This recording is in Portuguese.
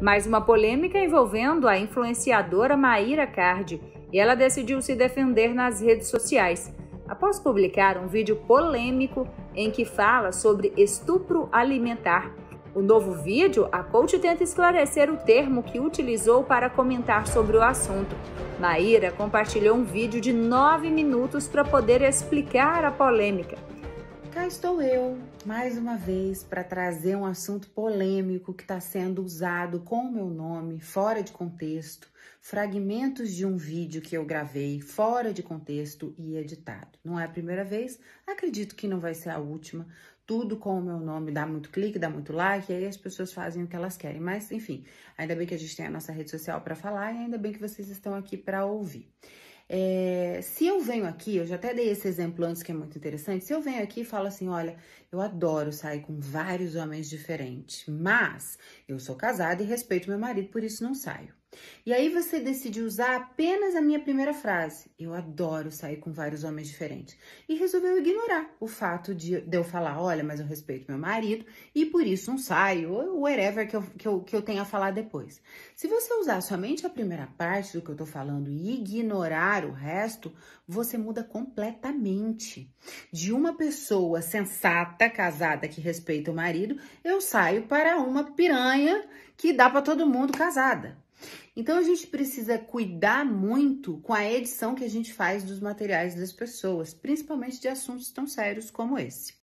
mas uma polêmica envolvendo a influenciadora Maíra Cardi e ela decidiu se defender nas redes sociais após publicar um vídeo polêmico em que fala sobre estupro alimentar. O novo vídeo, a coach tenta esclarecer o termo que utilizou para comentar sobre o assunto. Maíra compartilhou um vídeo de 9 minutos para poder explicar a polêmica. Cá estou eu, mais uma vez, para trazer um assunto polêmico que está sendo usado com o meu nome, fora de contexto, fragmentos de um vídeo que eu gravei fora de contexto e editado. Não é a primeira vez, acredito que não vai ser a última. Tudo com o meu nome dá muito clique, dá muito like, e aí as pessoas fazem o que elas querem. Mas, enfim, ainda bem que a gente tem a nossa rede social para falar e ainda bem que vocês estão aqui para ouvir. É, é, se eu venho aqui, eu já até dei esse exemplo antes que é muito interessante. Se eu venho aqui e falo assim: olha, eu adoro sair com vários homens diferentes, mas eu sou casada e respeito meu marido, por isso não saio. E aí você decide usar apenas a minha primeira frase. Eu adoro sair com vários homens diferentes. E resolveu ignorar o fato de, de eu falar, olha, mas eu respeito meu marido e por isso não saio, ou whatever que eu, que, eu, que eu tenha a falar depois. Se você usar somente a primeira parte do que eu tô falando e ignorar o resto, você muda completamente. De uma pessoa sensata, casada, que respeita o marido, eu saio para uma piranha que dá para todo mundo casada. Então a gente precisa cuidar muito com a edição que a gente faz dos materiais das pessoas, principalmente de assuntos tão sérios como esse.